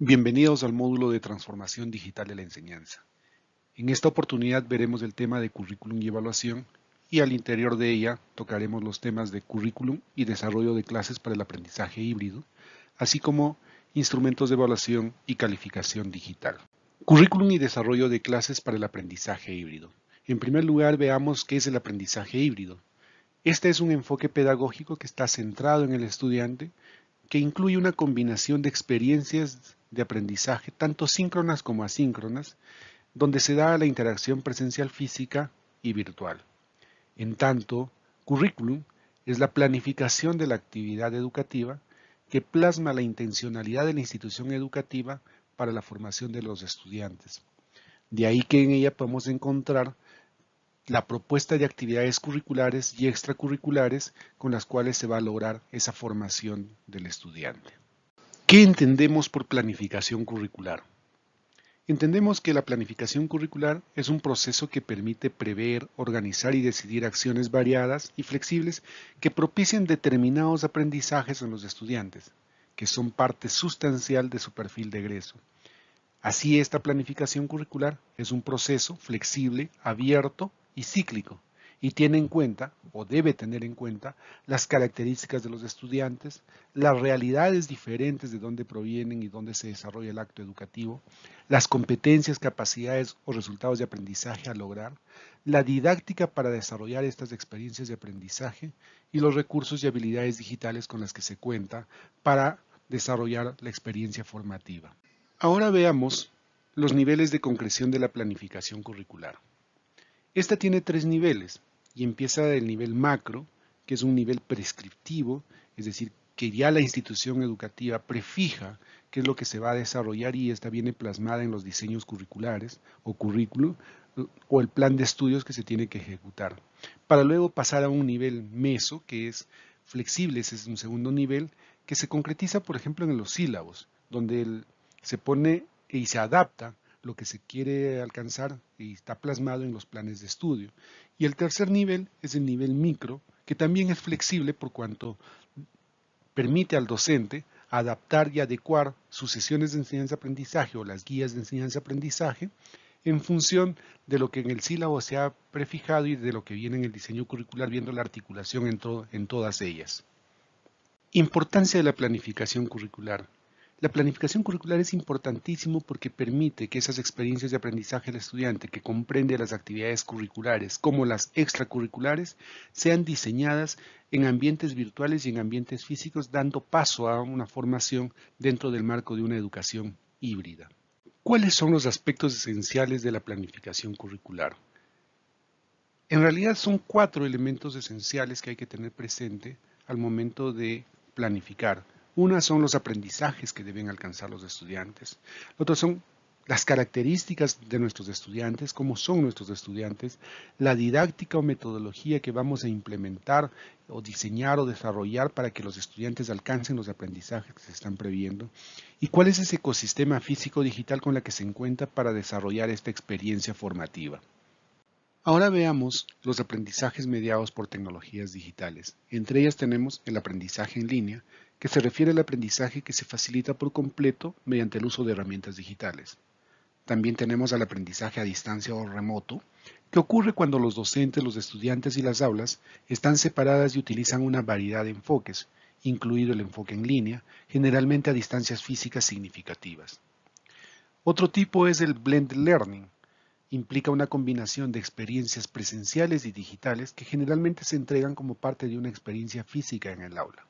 Bienvenidos al módulo de Transformación Digital de la Enseñanza. En esta oportunidad veremos el tema de currículum y evaluación y al interior de ella tocaremos los temas de currículum y desarrollo de clases para el aprendizaje híbrido, así como instrumentos de evaluación y calificación digital. Currículum y desarrollo de clases para el aprendizaje híbrido. En primer lugar, veamos qué es el aprendizaje híbrido. Este es un enfoque pedagógico que está centrado en el estudiante, que incluye una combinación de experiencias de aprendizaje, tanto síncronas como asíncronas, donde se da la interacción presencial física y virtual. En tanto, currículum es la planificación de la actividad educativa que plasma la intencionalidad de la institución educativa para la formación de los estudiantes. De ahí que en ella podemos encontrar la propuesta de actividades curriculares y extracurriculares con las cuales se va a lograr esa formación del estudiante. ¿Qué entendemos por planificación curricular? Entendemos que la planificación curricular es un proceso que permite prever, organizar y decidir acciones variadas y flexibles que propicien determinados aprendizajes en los estudiantes, que son parte sustancial de su perfil de egreso. Así, esta planificación curricular es un proceso flexible, abierto y cíclico, y tiene en cuenta, o debe tener en cuenta, las características de los estudiantes, las realidades diferentes de dónde provienen y dónde se desarrolla el acto educativo, las competencias, capacidades o resultados de aprendizaje a lograr, la didáctica para desarrollar estas experiencias de aprendizaje y los recursos y habilidades digitales con las que se cuenta para desarrollar la experiencia formativa. Ahora veamos los niveles de concreción de la planificación curricular. Esta tiene tres niveles, y empieza del nivel macro, que es un nivel prescriptivo, es decir, que ya la institución educativa prefija qué es lo que se va a desarrollar y esta viene plasmada en los diseños curriculares o currículo o el plan de estudios que se tiene que ejecutar. Para luego pasar a un nivel meso, que es flexible, ese es un segundo nivel, que se concretiza, por ejemplo, en los sílabos, donde el, se pone y se adapta lo que se quiere alcanzar y está plasmado en los planes de estudio. Y el tercer nivel es el nivel micro, que también es flexible por cuanto permite al docente adaptar y adecuar sus sesiones de enseñanza-aprendizaje o las guías de enseñanza-aprendizaje en función de lo que en el sílabo se ha prefijado y de lo que viene en el diseño curricular, viendo la articulación en, en todas ellas. Importancia de la planificación curricular. La planificación curricular es importantísimo porque permite que esas experiencias de aprendizaje del estudiante que comprende las actividades curriculares como las extracurriculares sean diseñadas en ambientes virtuales y en ambientes físicos, dando paso a una formación dentro del marco de una educación híbrida. ¿Cuáles son los aspectos esenciales de la planificación curricular? En realidad son cuatro elementos esenciales que hay que tener presente al momento de planificar. Una son los aprendizajes que deben alcanzar los estudiantes. otras son las características de nuestros estudiantes, cómo son nuestros estudiantes, la didáctica o metodología que vamos a implementar o diseñar o desarrollar para que los estudiantes alcancen los aprendizajes que se están previendo y cuál es ese ecosistema físico digital con la que se encuentra para desarrollar esta experiencia formativa. Ahora veamos los aprendizajes mediados por tecnologías digitales. Entre ellas tenemos el aprendizaje en línea, que se refiere al aprendizaje que se facilita por completo mediante el uso de herramientas digitales. También tenemos al aprendizaje a distancia o remoto, que ocurre cuando los docentes, los estudiantes y las aulas están separadas y utilizan una variedad de enfoques, incluido el enfoque en línea, generalmente a distancias físicas significativas. Otro tipo es el blend learning, implica una combinación de experiencias presenciales y digitales que generalmente se entregan como parte de una experiencia física en el aula.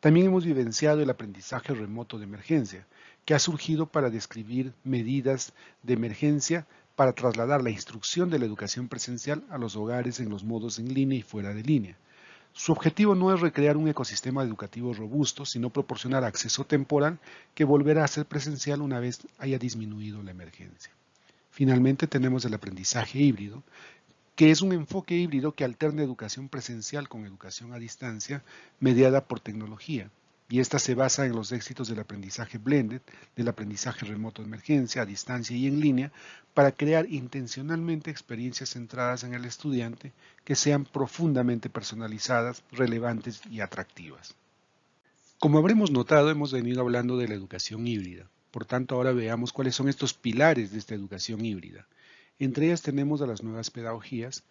También hemos vivenciado el aprendizaje remoto de emergencia, que ha surgido para describir medidas de emergencia para trasladar la instrucción de la educación presencial a los hogares en los modos en línea y fuera de línea. Su objetivo no es recrear un ecosistema educativo robusto, sino proporcionar acceso temporal que volverá a ser presencial una vez haya disminuido la emergencia. Finalmente tenemos el aprendizaje híbrido, que es un enfoque híbrido que alterna educación presencial con educación a distancia mediada por tecnología. Y esta se basa en los éxitos del aprendizaje blended, del aprendizaje remoto de emergencia, a distancia y en línea, para crear intencionalmente experiencias centradas en el estudiante que sean profundamente personalizadas, relevantes y atractivas. Como habremos notado, hemos venido hablando de la educación híbrida, por tanto, ahora veamos cuáles son estos pilares de esta educación híbrida. Entre ellas tenemos a las nuevas pedagogías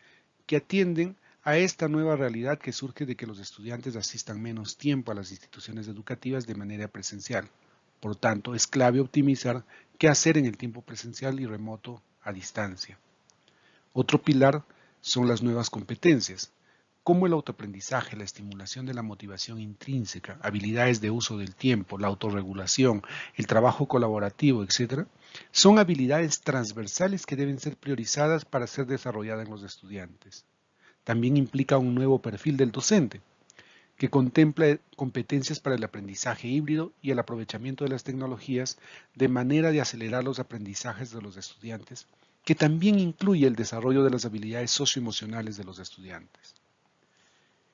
que atienden a esta nueva realidad que surge de que los estudiantes asistan menos tiempo a las instituciones educativas de manera presencial. Por tanto, es clave optimizar qué hacer en el tiempo presencial y remoto a distancia. Otro pilar son las nuevas competencias, como el autoaprendizaje, la estimulación de la motivación intrínseca, habilidades de uso del tiempo, la autorregulación, el trabajo colaborativo, etc., son habilidades transversales que deben ser priorizadas para ser desarrolladas en los estudiantes. También implica un nuevo perfil del docente, que contempla competencias para el aprendizaje híbrido y el aprovechamiento de las tecnologías de manera de acelerar los aprendizajes de los estudiantes, que también incluye el desarrollo de las habilidades socioemocionales de los estudiantes.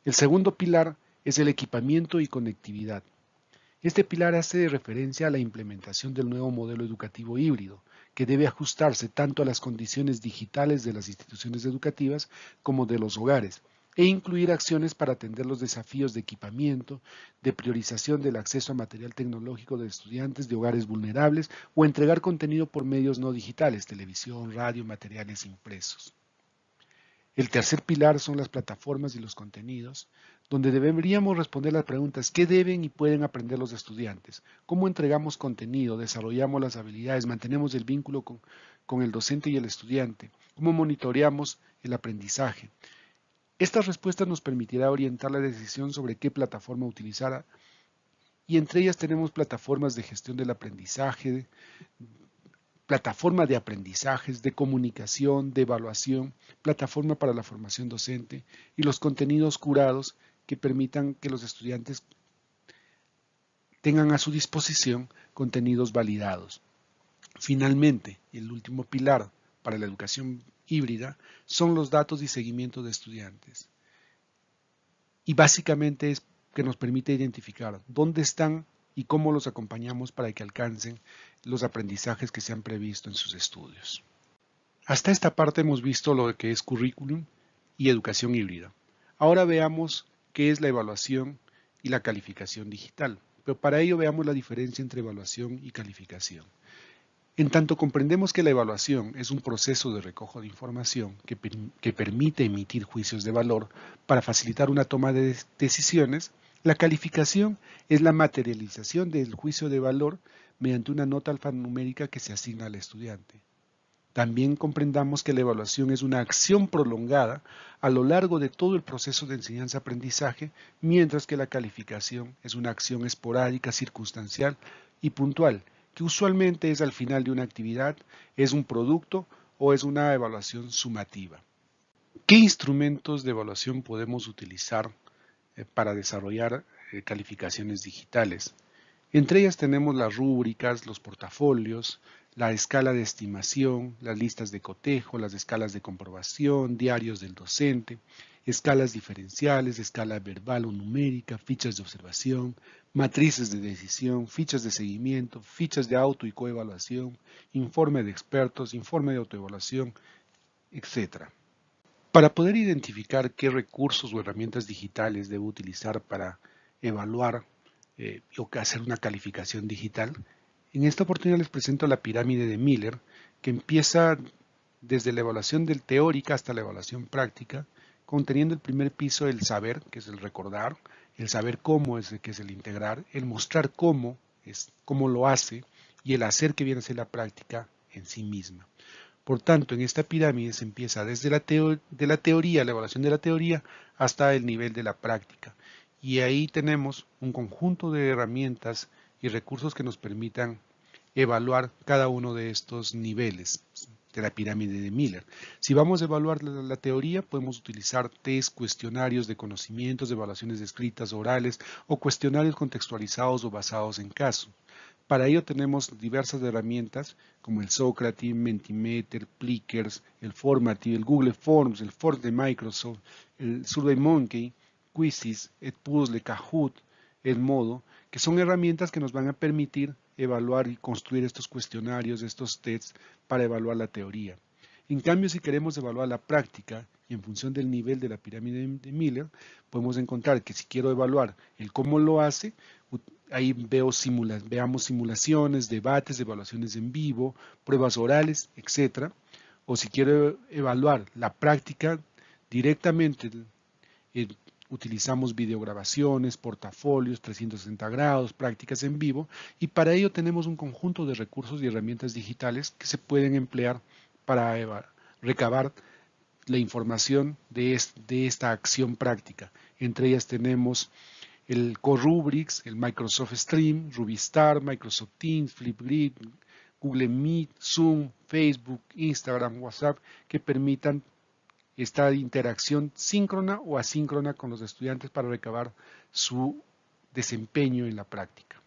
El segundo pilar es el equipamiento y conectividad. Este pilar hace referencia a la implementación del nuevo modelo educativo híbrido, que debe ajustarse tanto a las condiciones digitales de las instituciones educativas como de los hogares, e incluir acciones para atender los desafíos de equipamiento, de priorización del acceso a material tecnológico de estudiantes de hogares vulnerables o entregar contenido por medios no digitales, televisión, radio, materiales impresos. El tercer pilar son las plataformas y los contenidos, donde deberíamos responder las preguntas ¿qué deben y pueden aprender los estudiantes? ¿Cómo entregamos contenido? ¿Desarrollamos las habilidades? ¿Mantenemos el vínculo con, el docente y el estudiante? ¿Cómo monitoreamos el aprendizaje? Estas respuestas nos permitirá orientar la decisión sobre qué plataforma utilizar y entre ellas tenemos plataformas de gestión del aprendizaje, plataforma de aprendizajes, de comunicación, de evaluación, plataforma para la formación docente y los contenidos curados que permitan que los estudiantes tengan a su disposición contenidos validados. Finalmente, el último pilar para la educación híbrida son los datos y seguimiento de estudiantes. Y básicamente es que nos permite identificar dónde están y cómo los acompañamos para que alcancen los aprendizajes que se han previsto en sus estudios. Hasta esta parte hemos visto lo que es currículum y educación híbrida. Ahora veamos qué es la evaluación y la calificación digital, pero para ello veamos la diferencia entre evaluación y calificación. En tanto comprendemos que la evaluación es un proceso de recojo de información que, permite emitir juicios de valor para facilitar una toma de decisiones, la calificación es la materialización del juicio de valor mediante una nota alfanumérica que se asigna al estudiante. También comprendamos que la evaluación es una acción prolongada a lo largo de todo el proceso de enseñanza-aprendizaje, mientras que la calificación es una acción esporádica, circunstancial y puntual, que usualmente es al final de una actividad, es un producto o es una evaluación sumativa. ¿Qué instrumentos de evaluación podemos utilizar eh, para desarrollar eh, calificaciones digitales? Entre ellas tenemos las rúbricas, los portafolios, la escala de estimación, las listas de cotejo, las escalas de comprobación, diarios del docente, escalas diferenciales, escala verbal o numérica, fichas de observación, matrices de decisión, fichas de seguimiento, fichas de auto y coevaluación, informe de expertos, informe de autoevaluación, etc. Para poder identificar qué recursos o herramientas digitales debo utilizar para evaluar eh, o hacer una calificación digital. En esta oportunidad les presento la pirámide de Miller, que empieza desde la evaluación del teórica hasta la evaluación práctica, conteniendo el primer piso el saber, que es el recordar, el saber cómo es, que es el integrar, el mostrar cómo es, cómo lo hace y el hacer que viene a ser la práctica en sí misma. Por tanto, en esta pirámide se empieza desde la, de la teoría, la evaluación de la teoría, hasta el nivel de la práctica. Y ahí tenemos un conjunto de herramientas y recursos que nos permitan evaluar cada uno de estos niveles de la pirámide de Miller. Si vamos a evaluar la, teoría, podemos utilizar test, cuestionarios de conocimientos, evaluaciones escritas, orales o cuestionarios contextualizados o basados en caso. Para ello tenemos diversas herramientas como el Socrative, Mentimeter, Plickers, el Formative, el Google Forms, el Ford de Microsoft, el SurveyMonkey, Monkey, quizzes, Puzzle, Kahoot, Modo, que son herramientas que nos van a permitir evaluar y construir estos cuestionarios, estos tests para evaluar la teoría. En cambio, si queremos evaluar la práctica y en función del nivel de la pirámide de Miller, podemos encontrar que si quiero evaluar el cómo lo hace, ahí veo veamos simulaciones, debates, evaluaciones en vivo, pruebas orales, etcétera, O si quiero evaluar la práctica directamente, Utilizamos videograbaciones, portafolios, 360 grados, prácticas en vivo y para ello tenemos un conjunto de recursos y herramientas digitales que se pueden emplear para recabar la información de, de esta acción práctica. Entre ellas tenemos el Corubrix, el Microsoft Stream, Rubistar, Microsoft Teams, Flipgrid, Google Meet, Zoom, Facebook, Instagram, WhatsApp, que permitan esta interacción síncrona o asíncrona con los estudiantes para recabar su desempeño en la práctica.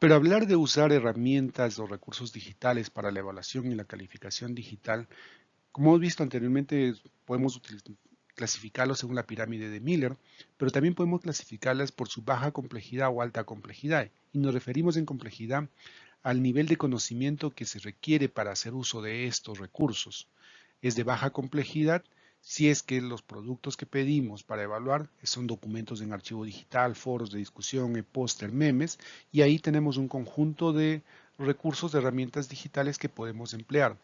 Pero hablar de usar herramientas o recursos digitales para la evaluación y la calificación digital, como hemos visto anteriormente, podemos clasificarlos según la pirámide de Miller, pero también podemos clasificarlas por su baja complejidad o alta complejidad. Y nos referimos en complejidad al nivel de conocimiento que se requiere para hacer uso de estos recursos es de baja complejidad si es que los productos que pedimos para evaluar son documentos en archivo digital, foros de discusión, e-, póster, memes, y ahí tenemos un conjunto de recursos, de herramientas digitales que podemos emplear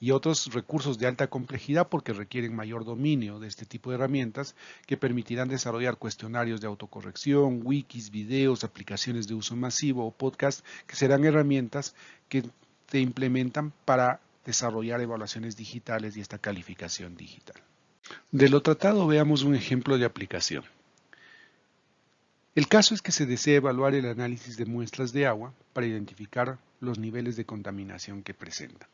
y otros recursos de alta complejidad porque requieren mayor dominio de este tipo de herramientas que permitirán desarrollar cuestionarios de autocorrección, wikis, videos, aplicaciones de uso masivo o podcast que serán herramientas que se implementan para desarrollar evaluaciones digitales y esta calificación digital. De lo tratado veamos un ejemplo de aplicación. El caso es que se desea evaluar el análisis de muestras de agua para identificar los niveles de contaminación que presenta.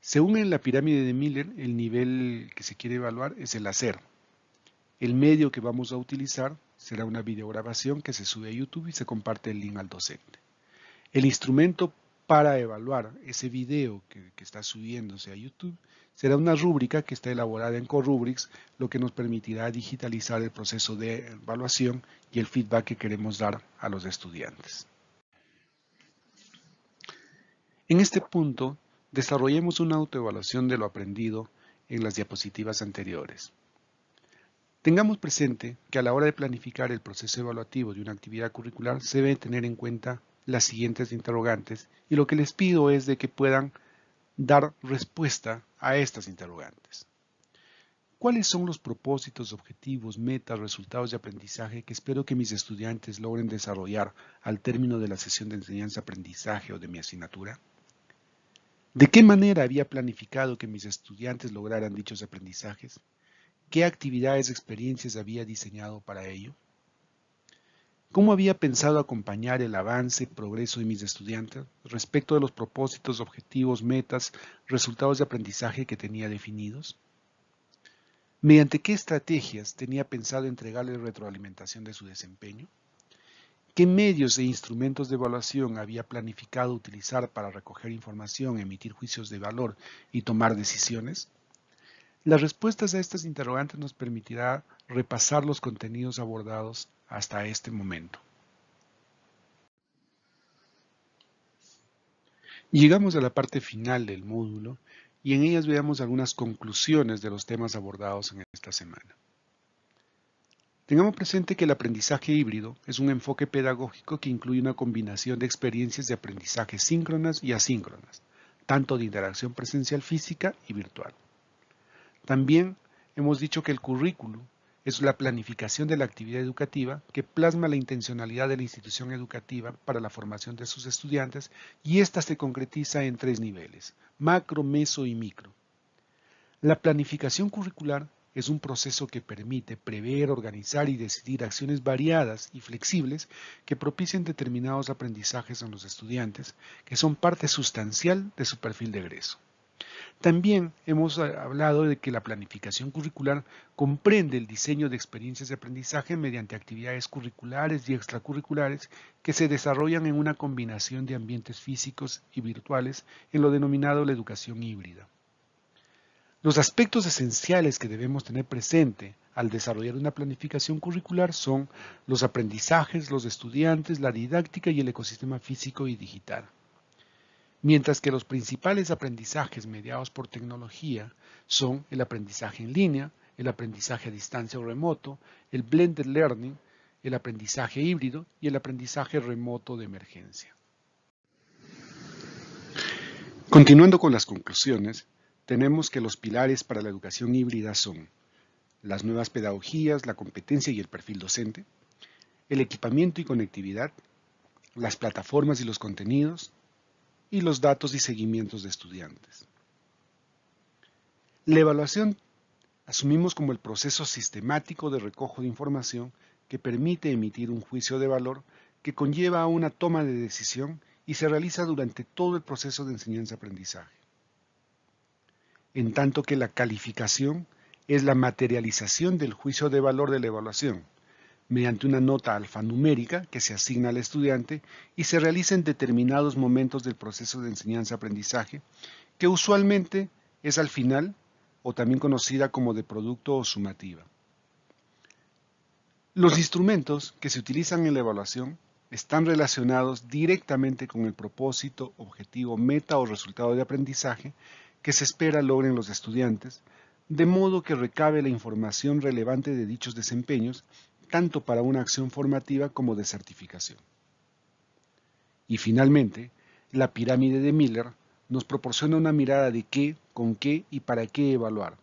Según en la pirámide de Miller, el nivel que se quiere evaluar es el acero. El medio que vamos a utilizar será una videograbación que se sube a YouTube y se comparte el link al docente. El instrumento para evaluar ese video que, está subiéndose a YouTube. Será una rúbrica que está elaborada en Corubrics, lo que nos permitirá digitalizar el proceso de evaluación y el feedback que queremos dar a los estudiantes. En este punto, desarrollemos una autoevaluación de lo aprendido en las diapositivas anteriores. Tengamos presente que a la hora de planificar el proceso evaluativo de una actividad curricular se debe tener en cuenta las siguientes interrogantes y lo que les pido es de que puedan dar respuesta a estas interrogantes. ¿Cuáles son los propósitos, objetivos, metas, resultados de aprendizaje que espero que mis estudiantes logren desarrollar al término de la sesión de enseñanza-aprendizaje o de mi asignatura? ¿De qué manera había planificado que mis estudiantes lograran dichos aprendizajes? ¿Qué actividades, experiencias había diseñado para ello? ¿Cómo había pensado acompañar el avance y progreso de mis estudiantes respecto de los propósitos, objetivos, metas, resultados de aprendizaje que tenía definidos? ¿Mediante qué estrategias tenía pensado entregarle retroalimentación de su desempeño? ¿Qué medios e instrumentos de evaluación había planificado utilizar para recoger información, emitir juicios de valor y tomar decisiones? Las respuestas a estas interrogantes nos permitirá repasar los contenidos abordados hasta este momento. Llegamos a la parte final del módulo y en ellas veamos algunas conclusiones de los temas abordados en esta semana. Tengamos presente que el aprendizaje híbrido es un enfoque pedagógico que incluye una combinación de experiencias de aprendizaje síncronas y asíncronas, tanto de interacción presencial física y virtual. También hemos dicho que el currículo es la planificación de la actividad educativa que plasma la intencionalidad de la institución educativa para la formación de sus estudiantes y ésta se concretiza en tres niveles, macro, meso y micro. La planificación curricular es un proceso que permite prever, organizar y decidir acciones variadas y flexibles que propicien determinados aprendizajes en los estudiantes, que son parte sustancial de su perfil de egreso. También hemos eh, hablado de que la planificación curricular comprende el diseño de experiencias de aprendizaje mediante actividades curriculares y extracurriculares que se desarrollan en una combinación de ambientes físicos y virtuales en lo denominado la educación híbrida. Los aspectos esenciales que debemos tener presente al desarrollar una planificación curricular son los aprendizajes, los estudiantes, la didáctica y el ecosistema físico y digital mientras que los principales aprendizajes mediados por tecnología son el aprendizaje en línea, el aprendizaje a distancia o remoto, el blended learning, el aprendizaje híbrido y el aprendizaje remoto de emergencia. Continuando con las conclusiones, tenemos que los pilares para la educación híbrida son las nuevas pedagogías, la competencia y el perfil docente, el equipamiento y conectividad, las plataformas y los contenidos, y los datos y seguimientos de estudiantes. La evaluación asumimos como el proceso sistemático de recojo de información que permite emitir un juicio de valor que conlleva a una toma de decisión y se realiza durante todo el proceso de enseñanza-aprendizaje. En tanto que la calificación es la materialización del juicio de valor de la evaluación, mediante una nota alfanumérica que se asigna al estudiante y se realiza en determinados momentos del proceso de enseñanza-aprendizaje, que usualmente es al final o también conocida como de producto o sumativa. Los instrumentos que se utilizan en la evaluación están relacionados directamente con el propósito, objetivo, meta o resultado de aprendizaje que se espera logren los estudiantes, de modo que recabe la información relevante de dichos desempeños tanto para una acción formativa como de certificación. Y finalmente, la pirámide de Miller nos proporciona una mirada de qué, con qué y para qué evaluar,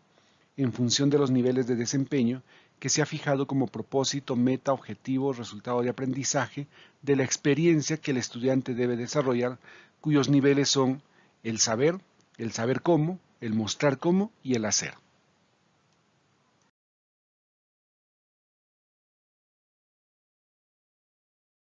en función de los niveles de desempeño que se ha fijado como propósito, meta, objetivo, resultado de aprendizaje de la experiencia que el estudiante debe desarrollar, cuyos niveles son el saber, el saber cómo, el mostrar cómo y el hacer.